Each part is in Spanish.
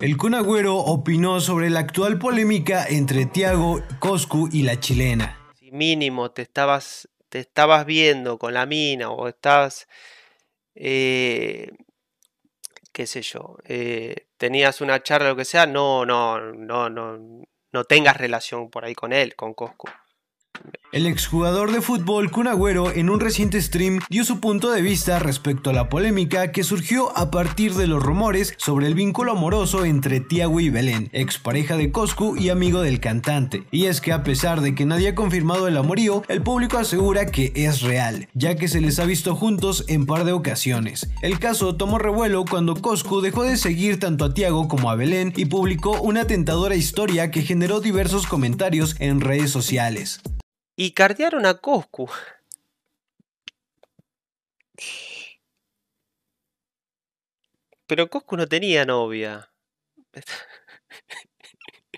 El Cunagüero opinó sobre la actual polémica entre Tiago, Coscu y la chilena. Si mínimo te estabas, te estabas viendo con la mina o estabas, eh, qué sé yo, eh, tenías una charla o lo que sea, no, no, no, no, no tengas relación por ahí con él, con Coscu. El exjugador de fútbol Kunagüero en un reciente stream dio su punto de vista respecto a la polémica que surgió a partir de los rumores sobre el vínculo amoroso entre Tiago y Belén, expareja de Coscu y amigo del cantante. Y es que a pesar de que nadie ha confirmado el amorío, el público asegura que es real, ya que se les ha visto juntos en par de ocasiones. El caso tomó revuelo cuando Coscu dejó de seguir tanto a Tiago como a Belén y publicó una tentadora historia que generó diversos comentarios en redes sociales y cardearon a Coscu. Pero Coscu no tenía novia.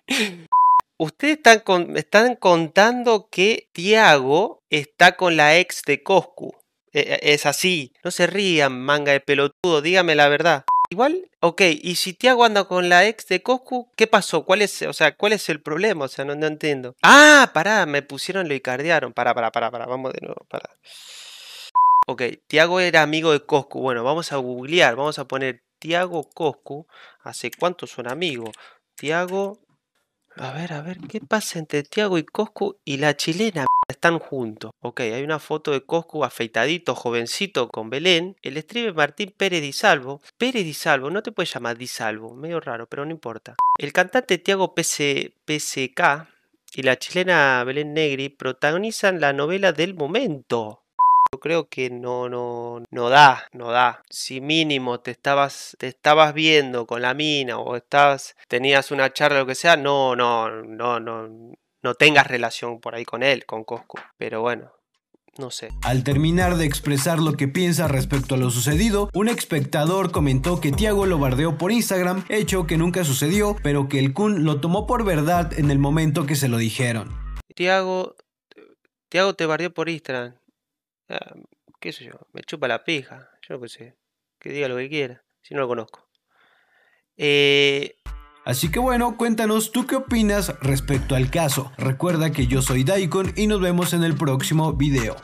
Ustedes están, están contando que Tiago está con la ex de Coscu. E, e, es así. No se rían, manga de pelotudo. Dígame la verdad. Igual, ok, y si Tiago anda con la ex de Coscu, ¿qué pasó? ¿Cuál es, o sea, cuál es el problema? O sea, no, entiendo. Ah, pará, me pusieron, lo icardearon. Pará, pará, pará, pará, vamos de nuevo, pará. Ok, Tiago era amigo de Coscu. Bueno, vamos a googlear, vamos a poner Tiago Coscu. ¿Hace cuánto son amigos? Tiago... A ver, a ver, ¿qué pasa entre Tiago y Coscu y la chilena? Están juntos. Ok, hay una foto de Coscu afeitadito, jovencito, con Belén. El estribe Martín Pérez Di Salvo. Pérez Di Salvo, no te puedes llamar Di Salvo, medio raro, pero no importa. El cantante Tiago PCK y la chilena Belén Negri protagonizan la novela del momento. Yo creo que no, no, no da, no da. Si mínimo te estabas, te estabas viendo con la mina o estabas, tenías una charla o lo que sea, no, no, no, no, no tengas relación por ahí con él, con Cosco. Pero bueno, no sé. Al terminar de expresar lo que piensa respecto a lo sucedido, un espectador comentó que Tiago lo bardeó por Instagram, hecho que nunca sucedió, pero que el Kun lo tomó por verdad en el momento que se lo dijeron. Tiago, Tiago te bardeó por Instagram. Ah, ¿Qué sé yo? Me chupa la pija. Yo qué sé. Que diga lo que quiera, si no lo conozco. Eh, Así que bueno, cuéntanos tú qué opinas respecto al caso. Recuerda que yo soy Daikon y nos vemos en el próximo video.